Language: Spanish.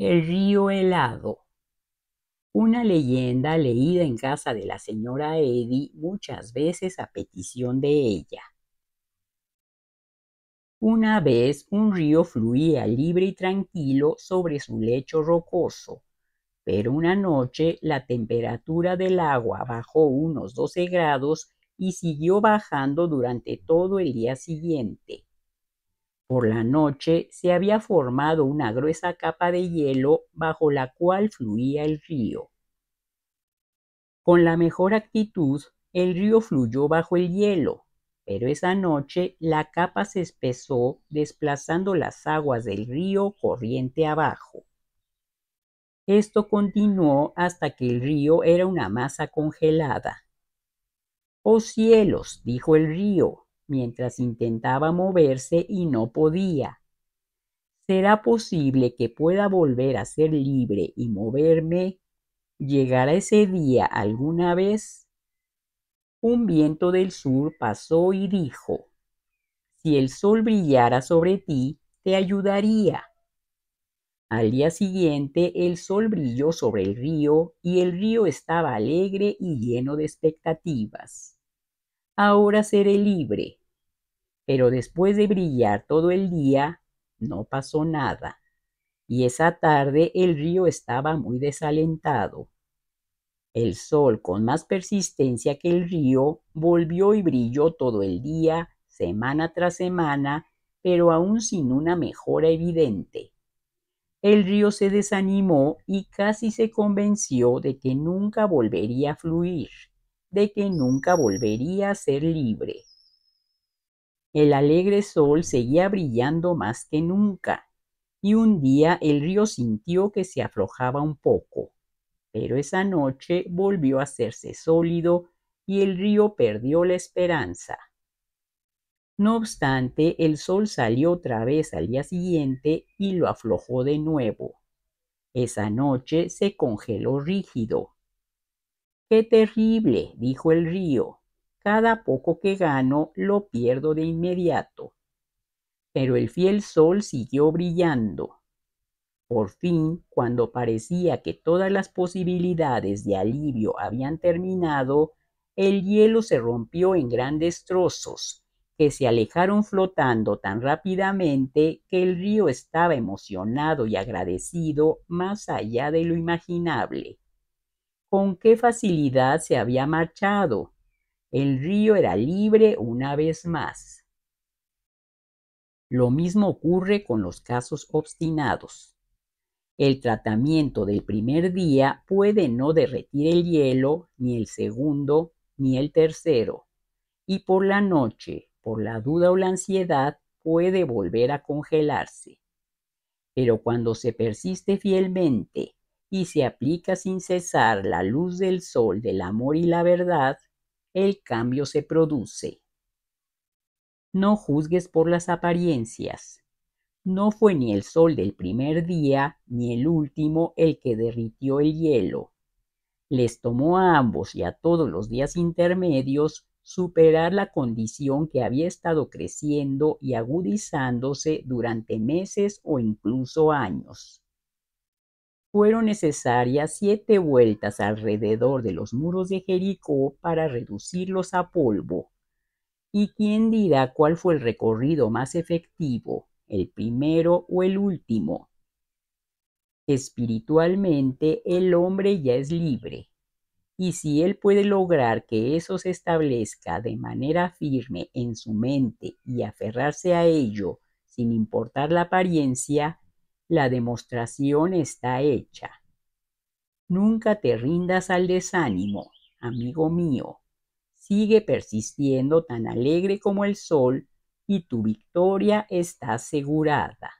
El río helado. Una leyenda leída en casa de la señora Eddie muchas veces a petición de ella. Una vez un río fluía libre y tranquilo sobre su lecho rocoso, pero una noche la temperatura del agua bajó unos 12 grados y siguió bajando durante todo el día siguiente. Por la noche se había formado una gruesa capa de hielo bajo la cual fluía el río. Con la mejor actitud, el río fluyó bajo el hielo, pero esa noche la capa se espesó desplazando las aguas del río corriente abajo. Esto continuó hasta que el río era una masa congelada. Oh cielos, dijo el río, mientras intentaba moverse y no podía. ¿Será posible que pueda volver a ser libre y moverme? ¿Llegará ese día alguna vez? Un viento del sur pasó y dijo, Si el sol brillara sobre ti, te ayudaría. Al día siguiente el sol brilló sobre el río y el río estaba alegre y lleno de expectativas ahora seré libre. Pero después de brillar todo el día, no pasó nada, y esa tarde el río estaba muy desalentado. El sol, con más persistencia que el río, volvió y brilló todo el día, semana tras semana, pero aún sin una mejora evidente. El río se desanimó y casi se convenció de que nunca volvería a fluir de que nunca volvería a ser libre. El alegre sol seguía brillando más que nunca, y un día el río sintió que se aflojaba un poco, pero esa noche volvió a hacerse sólido y el río perdió la esperanza. No obstante, el sol salió otra vez al día siguiente y lo aflojó de nuevo. Esa noche se congeló rígido Qué terrible, dijo el río. Cada poco que gano lo pierdo de inmediato. Pero el fiel sol siguió brillando. Por fin, cuando parecía que todas las posibilidades de alivio habían terminado, el hielo se rompió en grandes trozos, que se alejaron flotando tan rápidamente que el río estaba emocionado y agradecido más allá de lo imaginable con qué facilidad se había marchado. El río era libre una vez más. Lo mismo ocurre con los casos obstinados. El tratamiento del primer día puede no derretir el hielo, ni el segundo, ni el tercero. Y por la noche, por la duda o la ansiedad, puede volver a congelarse. Pero cuando se persiste fielmente y se aplica sin cesar la luz del sol del amor y la verdad, el cambio se produce. No juzgues por las apariencias. No fue ni el sol del primer día ni el último el que derritió el hielo. Les tomó a ambos y a todos los días intermedios superar la condición que había estado creciendo y agudizándose durante meses o incluso años fueron necesarias siete vueltas alrededor de los muros de Jericó para reducirlos a polvo. ¿Y quién dirá cuál fue el recorrido más efectivo, el primero o el último? Espiritualmente el hombre ya es libre, y si él puede lograr que eso se establezca de manera firme en su mente y aferrarse a ello sin importar la apariencia, la demostración está hecha. Nunca te rindas al desánimo, amigo mío. Sigue persistiendo tan alegre como el sol y tu victoria está asegurada.